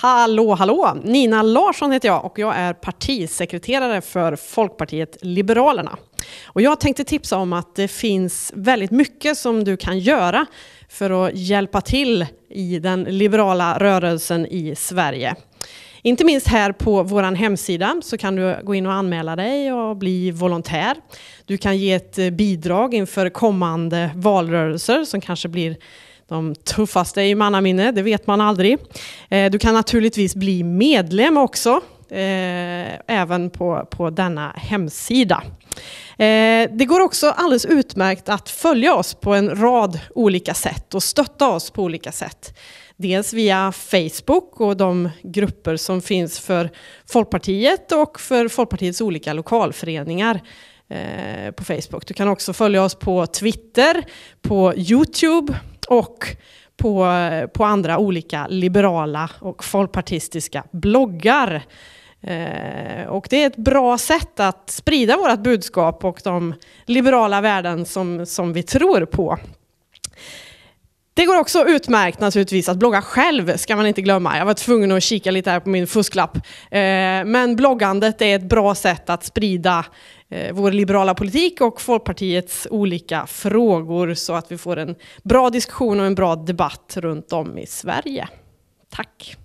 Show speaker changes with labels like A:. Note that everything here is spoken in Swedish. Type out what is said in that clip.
A: Hallå, hallå! Nina Larsson heter jag och jag är partisekreterare för Folkpartiet Liberalerna. Och jag tänkte tipsa om att det finns väldigt mycket som du kan göra för att hjälpa till i den liberala rörelsen i Sverige. Inte minst här på vår hemsida så kan du gå in och anmäla dig och bli volontär. Du kan ge ett bidrag inför kommande valrörelser som kanske blir de tuffaste i mannaminne, det vet man aldrig. Eh, du kan naturligtvis bli medlem också, eh, även på, på denna hemsida. Eh, det går också alldeles utmärkt att följa oss på en rad olika sätt och stötta oss på olika sätt. Dels via Facebook och de grupper som finns för Folkpartiet och för Folkpartiets olika lokalföreningar på Facebook. Du kan också följa oss på Twitter, på Youtube och på, på andra olika liberala och folkpartistiska bloggar. Eh, och det är ett bra sätt att sprida vårt budskap och de liberala värden som, som vi tror på. Det går också utmärkt naturligtvis att blogga själv, ska man inte glömma. Jag var tvungen att kika lite här på min fusklapp. Eh, men bloggandet är ett bra sätt att sprida eh, vår liberala politik och Folkpartiets olika frågor så att vi får en bra diskussion och en bra debatt runt om i Sverige. Tack!